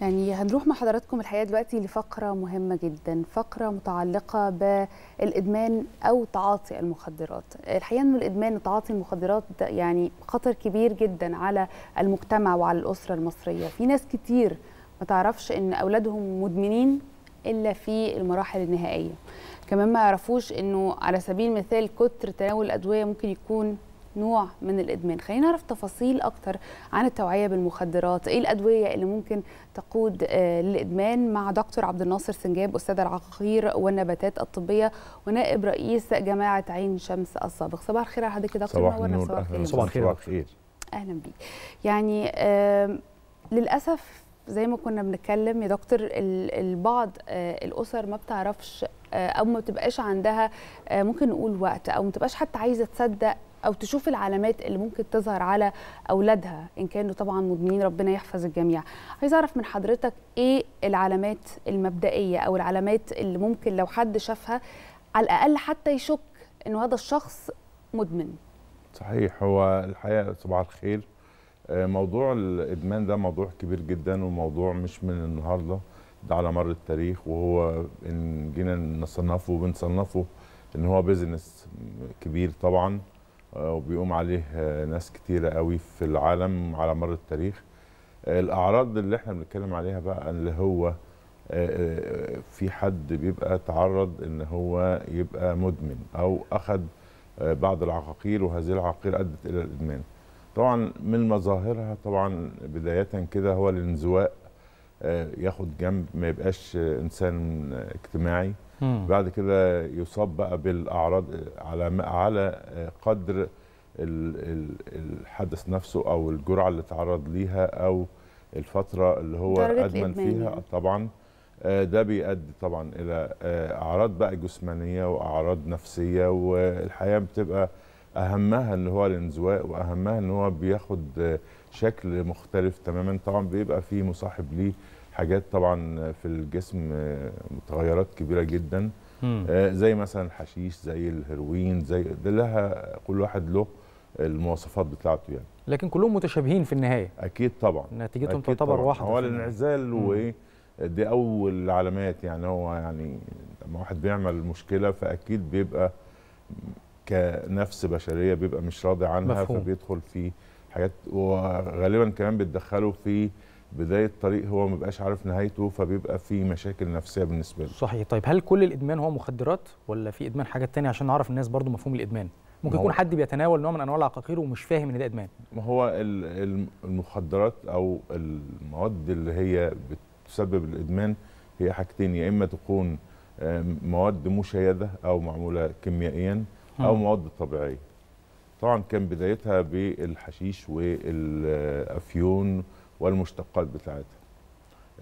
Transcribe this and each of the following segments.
يعني هنروح مع حضراتكم الحقيقه دلوقتي لفقره مهمه جدا فقره متعلقه بالادمان او تعاطي المخدرات الحقيقه ان الادمان وتعاطي المخدرات ده يعني خطر كبير جدا على المجتمع وعلى الاسره المصريه في ناس كتير ما تعرفش ان اولادهم مدمنين الا في المراحل النهائيه كمان ما يعرفوش انه على سبيل المثال كتر تناول الادويه ممكن يكون نوع من الادمان خلينا نعرف تفاصيل اكتر عن التوعيه بالمخدرات ايه الادويه اللي ممكن تقود آه، للادمان مع دكتور عبد الناصر سنجاب استاذ العقاقير والنباتات الطبيه ونائب رئيس جماعه عين شمس السابق صباح الخير على حضرتك يا دكتور النور صباح الخير صباح الخير اهلا بيك يعني للاسف زي ما كنا بنتكلم يا دكتور البعض آه، الاسر ما بتعرفش آه، او ما بتبقاش عندها ممكن نقول وقت او ما بتبقاش حتى عايزه تصدق او تشوف العلامات اللي ممكن تظهر على اولادها ان كانوا طبعا مدمنين ربنا يحفظ الجميع عايز اعرف من حضرتك ايه العلامات المبدئيه او العلامات اللي ممكن لو حد شافها على الاقل حتى يشك انه هذا الشخص مدمن صحيح هو الحقيقه صباح الخير آه، موضوع الادمان ده موضوع كبير جدا وموضوع مش من النهارده ده على مر التاريخ وهو ان جينا نصنفه بنصنفه ان هو بيزنس كبير طبعا آه، وبيقوم عليه آه، ناس كتيرة قوي في العالم على مر التاريخ آه، الأعراض اللي احنا بنتكلم عليها بقى اللي هو في حد بيبقى تعرض ان هو يبقى مدمن او اخذ بعض العقاقير وهذه العقاقير ادت الى الادمان طبعا من مظاهرها طبعا بدايه كده هو الانزواء ياخد جنب ما يبقاش انسان اجتماعي بعد كده يصاب بقى بالاعراض على على قدر الحدث نفسه او الجرعه اللي تعرض ليها او الفتره اللي هو ادمن فيها يعني. طبعا آه، ده بيؤدي طبعا الى آه، اعراض بقى جسمانيه واعراض نفسيه والحياه بتبقى اهمها ان هو الانزواء واهمها ان هو بياخد آه، شكل مختلف تماما طبعا بيبقى فيه مصاحب ليه حاجات طبعا في الجسم آه، متغيرات كبيره جدا آه، زي مثلا الحشيش زي الهيروين زي ده لها كل واحد له المواصفات بتاعته يعني لكن كلهم متشابهين في النهايه اكيد طبعا نتيجتهم أكيد تعتبر واحده هو الانعزال وايه دي اول علامات يعني هو يعني لما واحد بيعمل مشكله فاكيد بيبقى كنفس بشريه بيبقى مش راضي عنها مفهوم. فبيدخل في حاجات وغالبا كمان بتدخله في بدايه طريق هو ما بقاش عارف نهايته فبيبقى في مشاكل نفسيه بالنسبه له صحيح طيب هل كل الادمان هو مخدرات ولا في ادمان حاجات تانية عشان نعرف الناس برضو مفهوم الادمان ممكن يكون حد بيتناول نوع من انواع العقاقير ومش فاهم ان ده ادمان ما هو المخدرات او المواد اللي هي بتسبب الادمان هي حاجتين يا اما تكون مواد مشيده او معموله كيميائيا او مواد طبيعيه طبعا كان بدايتها بالحشيش والافيون والمشتقات بتاعتها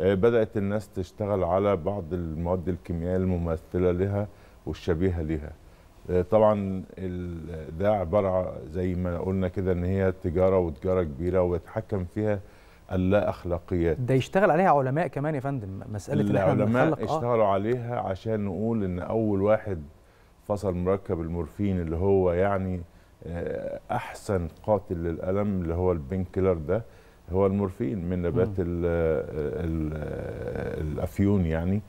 آه، بدأت الناس تشتغل على بعض المواد الكيميائية المماثلة لها والشبيهة لها آه، طبعا ده عبارة زي ما قلنا كده ان هي تجارة وتجارة كبيرة ويتحكم فيها اللا اخلاقيات ده يشتغل عليها علماء كمان يا فندم مساله العلماء آه. اشتغلوا آه. عليها عشان نقول ان اول واحد فصل مركب المورفين اللي هو يعني احسن قاتل للالم اللي هو البين كيلر ده هو المورفين من نبات الـ الـ الافيون يعني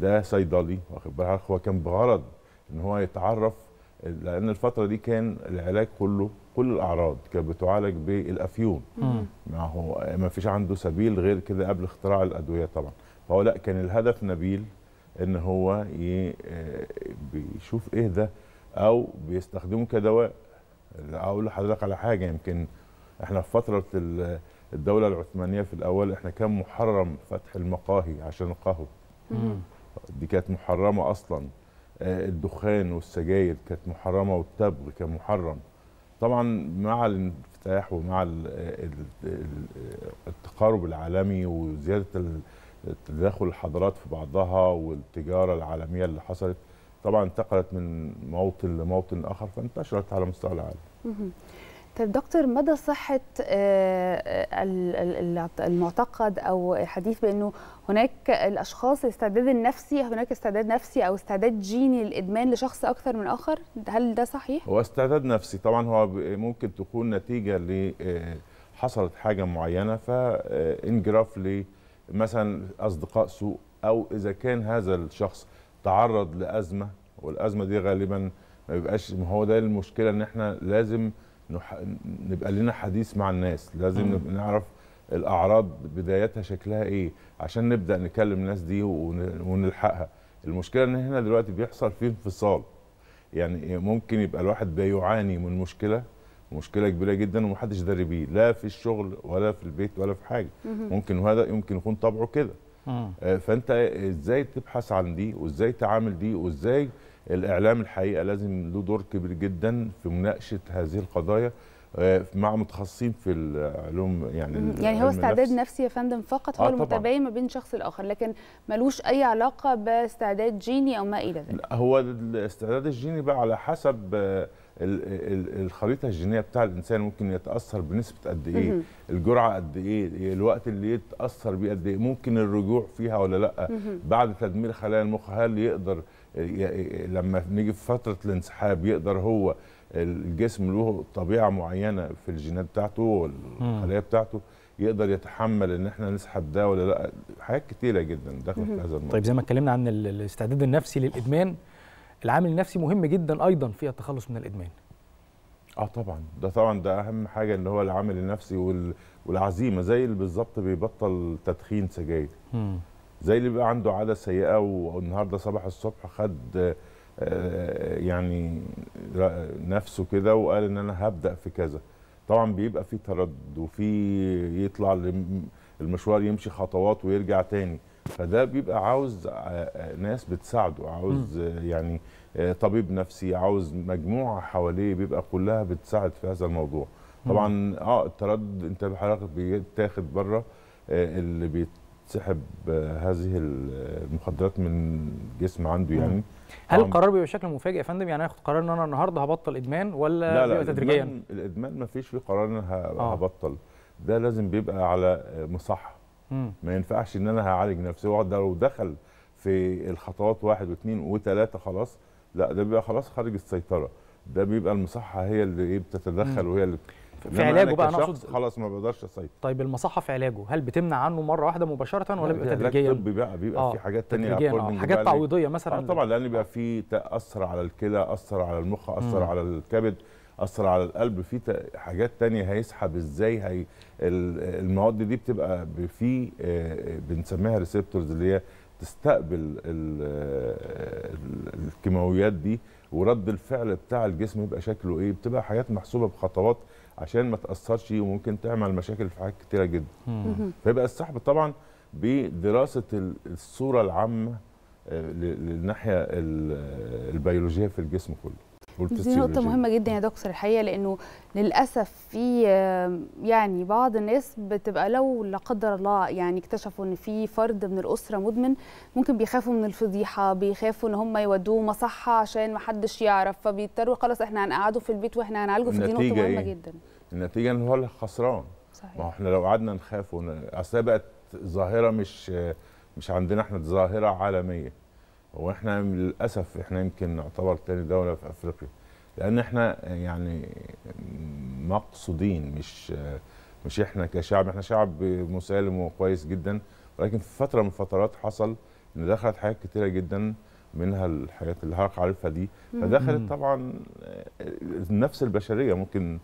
ده صيدلي واخد بالك هو كان بغرض ان هو يتعرف لان الفتره دي كان العلاج كله كل الاعراض كانت بتعالج بالافيون ما هو ما فيش عنده سبيل غير كده قبل اختراع الادويه طبعا فهو لا كان الهدف نبيل ان هو بيشوف ايه ده او بيستخدمه كدواء اقول لحضرتك على حاجه يمكن احنا في فتره الدوله العثمانيه في الاول احنا كان محرم فتح المقاهي عشان القهوه دي كانت محرمه اصلا آه، الدخان والسجاير كانت محرمه والتبغ كان محرم طبعا مع الانفتاح ومع التقارب العالمي وزياده تداخل الحضارات في بعضها والتجاره العالميه اللي حصلت طبعا انتقلت من موطن لموطن اخر فانتشرت على مستوى العالم طيب دكتور مدى صحة آه، آه، المعتقد أو الحديث بأنه هناك الأشخاص الاستعداد النفسي هناك استعداد نفسي أو استعداد جيني للإدمان لشخص أكثر من آخر هل ده صحيح؟ هو استعداد نفسي طبعا هو ممكن تكون نتيجة لحصلت آه، حصلت حاجة معينة فانجراف لمثلا أصدقاء سوء أو إذا كان هذا الشخص تعرض لأزمة والأزمة دي غالبا ما بيبقاش هو ده المشكلة إن إحنا لازم نح... نبقى لنا حديث مع الناس لازم مم. نعرف الاعراض بدايتها شكلها ايه عشان نبدا نكلم الناس دي ونلحقها المشكله ان هنا دلوقتي بيحصل فيه انفصال يعني إيه، ممكن يبقى الواحد بيعاني من مشكله مشكله كبيره جدا ومحدش داري بيه لا في الشغل ولا في البيت ولا في حاجه ممكن وهذا يمكن يكون طبعه كده آه، فانت ازاي تبحث عن دي وازاي تعامل دي وازاي الاعلام الحقيقه لازم له دور كبير جدا في مناقشه هذه القضايا آه، مع متخصصين في العلوم يعني يعني هو استعداد نفسي. نفسي يا فندم فقط هو آه المتباين ما بين شخص الاخر لكن ملوش اي علاقه باستعداد جيني او ما الى ذلك هو الاستعداد الجيني بقى على حسب آه، الخريطه الجينيه بتاع الانسان ممكن يتاثر بنسبه قد ايه الجرعه قد ايه الوقت اللي يتاثر بيه قد ايه ممكن الرجوع فيها ولا لا بعد تدمير خلايا المخ هل يقدر لما نيجي في فتره الانسحاب يقدر هو الجسم له طبيعه معينه في الجينات بتاعته والخلايا بتاعته يقدر يتحمل ان احنا نسحب ده ولا لا حاجات كتيره جدا دخلت في هذا الموضوع طيب زي ما اتكلمنا عن الاستعداد النفسي للادمان العامل النفسي مهم جدا ايضا في التخلص من الادمان اه طبعا ده طبعا ده اهم حاجه اللي هو العامل النفسي وال... والعزيمه زي اللي بالظبط بيبطل تدخين سجاير زي اللي بيبقى عنده عاده سيئه والنهارده صباح الصبح خد آه، يعني نفسه كده وقال ان انا هبدا في كذا طبعا بيبقى في تردد وفي يطلع المشوار يمشي خطوات ويرجع تاني فده بيبقى عاوز آه، آه، ناس بتساعده عاوز يعني طبيب نفسي عاوز مجموعه حواليه بيبقى كلها بتساعد في هذا الموضوع طبعا اه التردد انت بحضرتك بيتاخد بره اللي بيت تسحب آه، هذه المخدرات آه، من جسم عنده يعني هل القرار بيبقى بشكل مفاجئ يا فندم يعني اخد قرار ان انا النهارده هبطل ادمان ولا لا لا تدريجيا الادمان, الإدمان ما فيش فيه قرار ان انا آه. هبطل ده لازم بيبقى على مصحه ما ينفعش ان انا هعالج نفسي واقعد لو دخل في الخطوات واحد واثنين وثلاثه خلاص لا ده بيبقى خلاص خارج السيطره ده بيبقى المصحه هي اللي بتتدخل وهي اللي في علاجه بقى انا اقصد خلاص ما بقدرش اسيطر طيب المصحه في علاجه هل بتمنع عنه مره واحده مباشره ولا بيبقى تدريجيا؟ طبي بقى بيبقى آه في حاجات ثانيه آه حاجات تعويضيه مثلا آه طبعا لان بيبقى في اثر على الكلى اثر على المخ اثر على الكبد اثر على القلب في حاجات تانية هيسحب ازاي هي المواد دي بتبقى في آه، بنسميها ريسبتورز اللي هي تستقبل آه، الكيماويات دي ورد الفعل بتاع الجسم يبقى شكله ايه بتبقى حاجات محسوبه بخطوات عشان ما تاثرش وممكن تعمل مشاكل في حاجات كتيره جدا فيبقى السحب طبعا بدراسه الصوره العامه آه، للناحيه البيولوجيه في الجسم كله دي نقطة مهمة جدا يا دكتور الحقيقة لأنه للأسف في آه، يعني بعض الناس بتبقى لو لا قدر الله يعني اكتشفوا إن في فرد من الأسرة مدمن ممكن بيخافوا من الفضيحة بيخافوا إن هم يودوه مصحة عشان محدش يعرف فبيضطروا خلاص إحنا هنقعده في البيت وإحنا هنعالجه في دي نقطة مهمة إيه؟ جدا النتيجة إن هو اللي خسران صحيح ما هو إحنا لو قعدنا نخاف أصل بقت ظاهرة مش مش عندنا إحنا ظاهرة عالمية هو احنا للاسف احنا يمكن نعتبر تاني دوله في افريقيا لان احنا يعني مقصودين مش مش احنا كشعب احنا شعب مسالم وكويس جدا ولكن في فتره من الفترات حصل ان دخلت حاجات كتيره جدا منها الحاجات اللي حضرتك عارفها دي فدخلت طبعا النفس آه، البشريه ممكن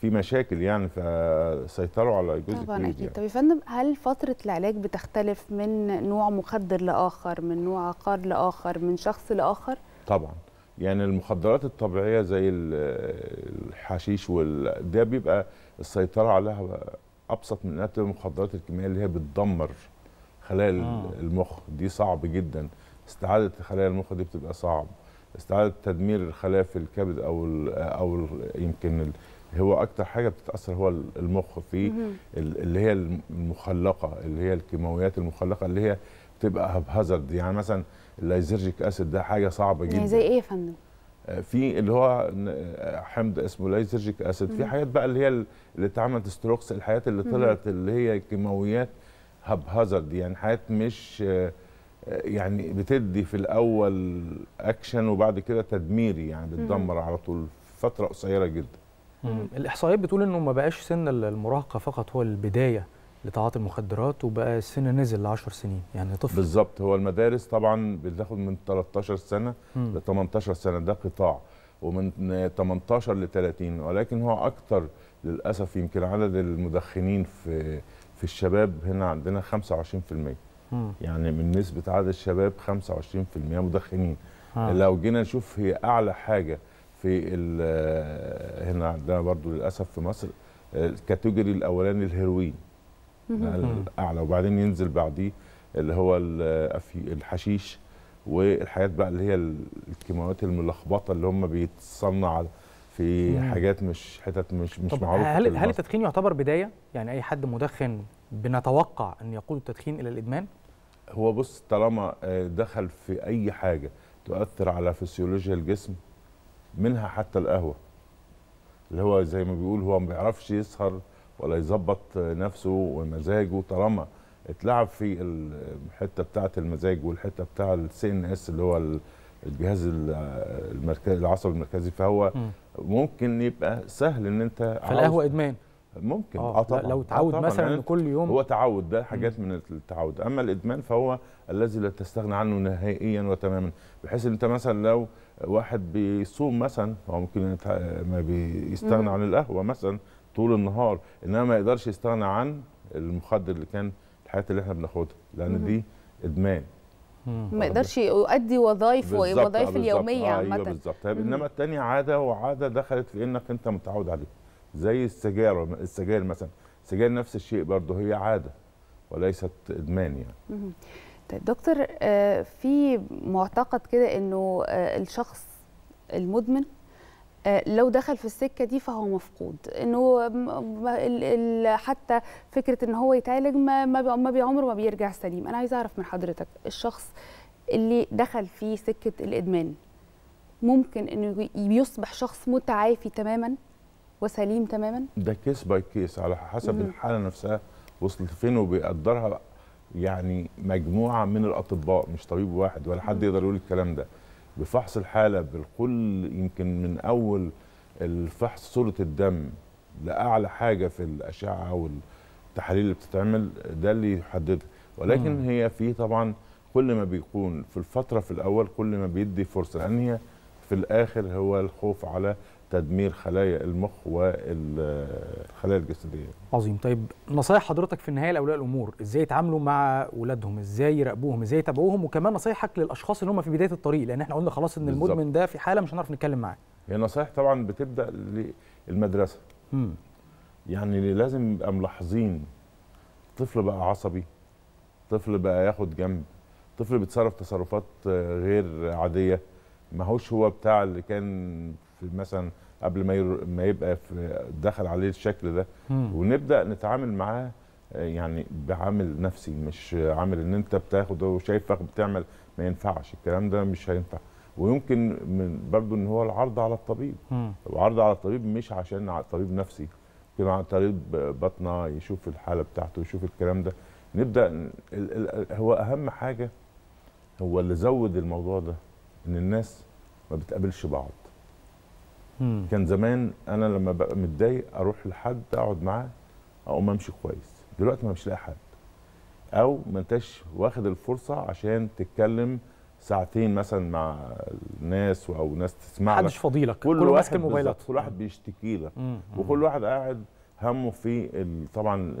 في مشاكل يعني فسيطروا على جزء طبعا اكيد يعني. طب يا فندم هل فتره العلاج بتختلف من نوع مخدر لاخر من نوع عقار لاخر من شخص لاخر طبعا يعني المخدرات الطبيعيه زي آه، الحشيش وال ده بيبقى السيطره عليها ابسط من انها المخدرات الكيميائيه اللي هي بتدمر خلايا آه. المخ دي صعب جدا استعاده الخلايا المخ دي بتبقى صعب استعاده تدمير الخلايا في الكبد او الـ او الـ يمكن الـ هو اكتر حاجه بتتاثر هو المخ في اللي هي المخلقه اللي هي الكيماويات المخلقه اللي هي بتبقى هازارد يعني مثلا الليزرجيك اسيد ده حاجه صعبه يعني جدا يعني زي ايه يا فندم آه، في اللي هو آه، حمض اسمه لايزرجيك اسيد في حاجات بقى اللي هي اللي اتعملت ستروكس الحاجات اللي طلعت اللي هي كيماويات هاب هازارد يعني حاجات مش آه، آه، يعني بتدي في الاول اكشن وبعد كده تدميري يعني بتدمر على طول فتره قصيره جدا الاحصائيات بتقول انه ما بقاش سن المراهقه فقط هو البدايه لتعاطي المخدرات وبقى السن نزل ل 10 سنين يعني طفل بالظبط هو المدارس طبعا بتاخد من 13 سنه ل 18 سنه ده قطاع ومن 18 ل 30 ولكن هو اكتر للاسف يمكن عدد المدخنين في في الشباب هنا عندنا 25% يعني من نسبه عدد الشباب 25% مدخنين ها. آه. لو جينا نشوف هي اعلى حاجه في آه، هنا عندنا برضو للاسف في مصر آه، الكاتيجوري الاولاني الهيروين الاعلى وبعدين ينزل بعديه اللي هو الحشيش والحاجات بقى اللي هي الكيماويات الملخبطه اللي هم بيتصنع في مم. حاجات مش حتت مش مش معروفه هل هل التدخين يعتبر بدايه يعني اي حد مدخن بنتوقع ان يقود التدخين الى الادمان هو بص طالما آه، دخل في اي حاجه تؤثر على فسيولوجيا الجسم منها حتى القهوه اللي هو زي ما بيقول هو ما بيعرفش يسهر ولا يظبط نفسه ومزاجه طالما اتلعب في الحته بتاعه المزاج والحته بتاع السي ان اس اللي هو الجهاز المركزي العصبي المركزي فهو ممكن يبقى سهل ان انت فالقهوه ادمان ممكن اه, آه، طبعا لو آه، تعود طبعًا مثلا يعني كل يوم هو تعود ده حاجات من التعود اما الادمان فهو الذي لا تستغنى عنه نهائيا وتماما بحيث ان انت مثلا لو واحد بيصوم مثلا هو ممكن ما بيستغنى عن القهوه مثلا طول النهار انما ما يقدرش يستغنى عن المخدر اللي كان الحاجات اللي احنا بناخدها لان مم. دي ادمان ما يقدرش يؤدي وظائفه وظائف اليوميه آه، أيوة، عامه ايوه بالظبط طيب، انما الثانيه عاده وعاده دخلت في انك انت متعود عليها زي السجائر السجاير مثلا السجاير نفس الشيء برضه هي عاده وليست ادمان يعني طيب دكتور آه، في معتقد كده انه آه، الشخص المدمن آه، لو دخل في السكه دي فهو مفقود انه حتى فكره ان هو يتعالج ما ما عمره ما بيرجع سليم انا عايزه اعرف من حضرتك الشخص اللي دخل في سكه الادمان ممكن انه يصبح شخص متعافي تماما وسليم تماما ده كيس باي كيس على حسب مم. الحاله نفسها وصلت فين وبيقدرها يعني مجموعه من الاطباء مش طبيب واحد ولا حد يقدر يقول الكلام ده بفحص الحاله بالكل يمكن من اول الفحص صوره الدم لاعلى حاجه في الاشعه والتحاليل اللي بتتعمل ده اللي يحددها ولكن مم. هي في طبعا كل ما بيكون في الفتره في الاول كل ما بيدي فرصه لان هي في الاخر هو الخوف على تدمير خلايا المخ والخلايا الجسديه. عظيم، طيب نصايح حضرتك في النهايه لاولياء الامور، ازاي يتعاملوا مع اولادهم، ازاي يراقبوهم، ازاي يتابعوهم، وكمان نصايحك للاشخاص اللي هم في بدايه الطريق، لان احنا قلنا خلاص ان المدمن ده في حاله مش هنعرف نتكلم معاه. هي نصايح طبعا بتبدا للمدرسه. امم يعني لازم نبقى ملاحظين طفل بقى عصبي، طفل بقى ياخد جنب، طفل بيتصرف تصرفات غير عاديه، ما هوش هو بتاع اللي كان مثلا قبل ما ما يبقى في دخل عليه الشكل ده مم. ونبدا نتعامل معاه يعني بعامل نفسي مش عامل ان انت بتاخد وشايفك بتعمل ما ينفعش الكلام ده مش هينفع ويمكن من برضو ان هو العرض على الطبيب مم. العرض على الطبيب مش عشان طبيب نفسي يمكن على طبيب بطنه يشوف الحاله بتاعته يشوف الكلام ده نبدا هو اهم حاجه هو اللي زود الموضوع ده ان الناس ما بتقابلش بعض كان زمان انا لما ببقى متضايق اروح لحد اقعد معاه اقوم امشي كويس دلوقتي ما مش لاقي حد او ما انتش واخد الفرصه عشان تتكلم ساعتين مثلا مع الناس او ناس تسمع لك محدش فضيلك كل, كل واحد موبايلك كل واحد بيشتكي لك وكل واحد قاعد همه في طبعا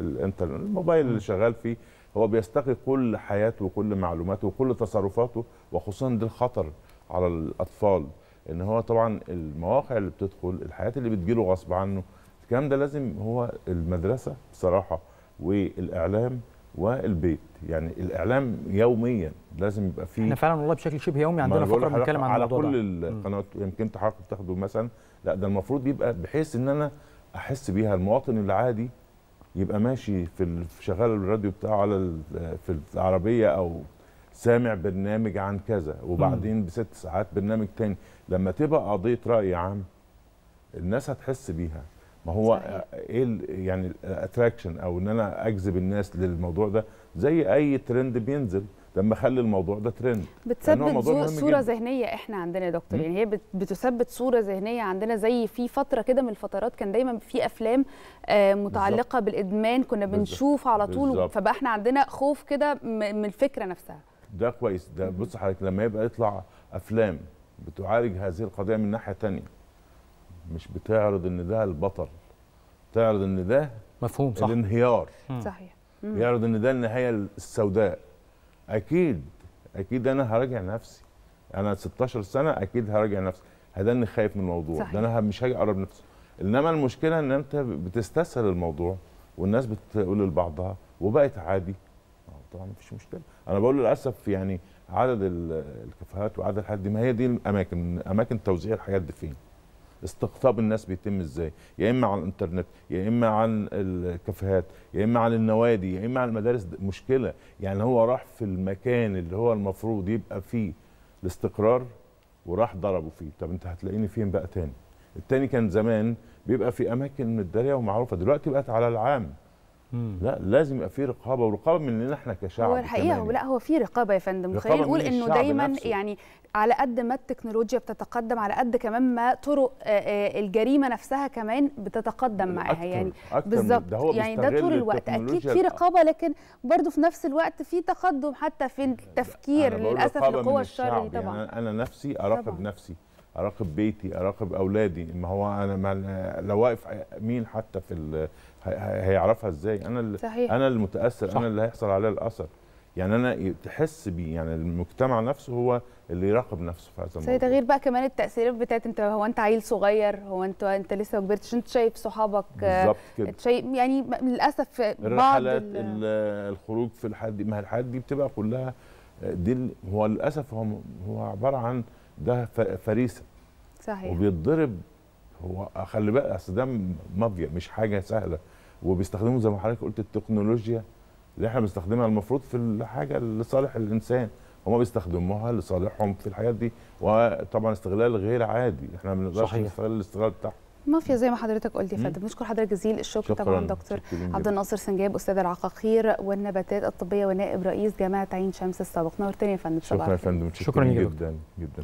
الانترنت الموبايل اللي شغال فيه هو بيستقي كل حياته وكل معلوماته وكل تصرفاته وخصوصا ده الخطر على الاطفال ان هو طبعا المواقع اللي بتدخل الحياه اللي بتجيله غصب عنه الكلام ده لازم هو المدرسه بصراحه والاعلام والبيت يعني الاعلام يوميا لازم يبقى فيه احنا فعلا والله بشكل شبه يومي عندنا فقره بنتكلم عن الموضوع على كل القنوات يمكن انت حضرتك بتاخده مثلا لا ده المفروض يبقى بحيث ان انا احس بيها المواطن العادي يبقى ماشي في شغال الراديو بتاعه على في العربيه او سامع برنامج عن كذا وبعدين بست ساعات برنامج تاني لما تبقى قضيه راي عام الناس هتحس بيها ما هو صحيح. ايه يعني الاتراكشن او ان انا اجذب الناس للموضوع ده زي اي ترند بينزل لما اخلي الموضوع ده ترند بتثبت صوره ذهنيه احنا عندنا يا دكتور يعني هي بتثبت صوره ذهنيه عندنا زي في فتره كده من الفترات كان دايما في افلام آه متعلقه بالزبط. بالادمان كنا بنشوف على طول فبقى احنا عندنا خوف كده من الفكره نفسها ده كويس ده بص حضرتك لما يبقى يطلع افلام بتعالج هذه القضيه من ناحيه تانية مش بتعرض ان ده البطل تعرض ان ده مفهوم صح الانهيار صحيح بيعرض ان ده النهايه السوداء اكيد اكيد انا هراجع نفسي انا 16 سنه اكيد هراجع نفسي ده اللي خايف من الموضوع صحيح. ده انا مش هاجي اقرب نفسي انما المشكله ان انت بتستسهل الموضوع والناس بتقول لبعضها وبقت عادي آه، طبعا مفيش مشكله انا بقول للاسف يعني عدد الكافيهات وعدد الحاجات دي ما هي دي الاماكن اماكن توزيع الحاجات دي فين استقطاب الناس بيتم ازاي يا اما على الانترنت يا اما عن الكافيهات يا اما عن النوادي يا اما عن المدارس مشكله يعني هو راح في المكان اللي هو المفروض يبقى فيه الاستقرار وراح ضربه فيه طب انت هتلاقيني فين بقى تاني التاني كان زمان بيبقى في اماكن متداريه ومعروفه دلوقتي بقت على العام مم. لا لازم يبقى في رقابه ورقابه مننا احنا كشعب هو الحقيقه هو يعني. لا هو في رقابه يا فندم خلينا نقول انه دايما نفسه. يعني على قد ما التكنولوجيا بتتقدم على قد كمان ما طرق الجريمه نفسها كمان بتتقدم معاها يعني. أكتر يعني بالظبط يعني ده طول الوقت اكيد في رقابه لكن برضه في نفس الوقت في تقدم حتى في التفكير للاسف لقوى الشر يعني طبعا يعني انا نفسي اراقب نفسي اراقب بيتي اراقب اولادي ما هو انا ما لو واقف مين حتى في هيعرفها ازاي انا اللي صحيح. انا المتاثر صح. انا اللي هيحصل عليا الاثر يعني انا تحس بيه يعني المجتمع نفسه هو اللي يراقب نفسه في هذا الموضوع ده غير بقى كمان التاثيرات بتاعت انت هو انت عيل صغير هو انت انت لسه ما كبرتش انت شايف صحابك بالظبط كده شايف يعني للاسف بعض الخروج في الحاجات دي ما الحاجات دي بتبقى كلها دي هو للاسف هو هو عباره عن ده فريسه صحيح وبيتضرب هو خلي بالك اصل ده مافيا مش حاجه سهله وبيستخدموا زي ما حضرتك قلت التكنولوجيا اللي احنا بنستخدمها المفروض في الحاجه لصالح الانسان هما بيستخدموها لصالحهم في الحاجات دي وطبعا استغلال غير عادي احنا ما بنقدرش نستغل الاستغلال بتاعهم مافيا زي ما حضرتك قلت يا فندم بنشكر حضرتك جزيل الشكر طبعا دكتور عبد الناصر سنجاب استاذ العقاقير والنباتات الطبيه ونائب رئيس جامعه عين شمس السابق نورتني يا فندم شكرا يا فندم شكرا جدا جدا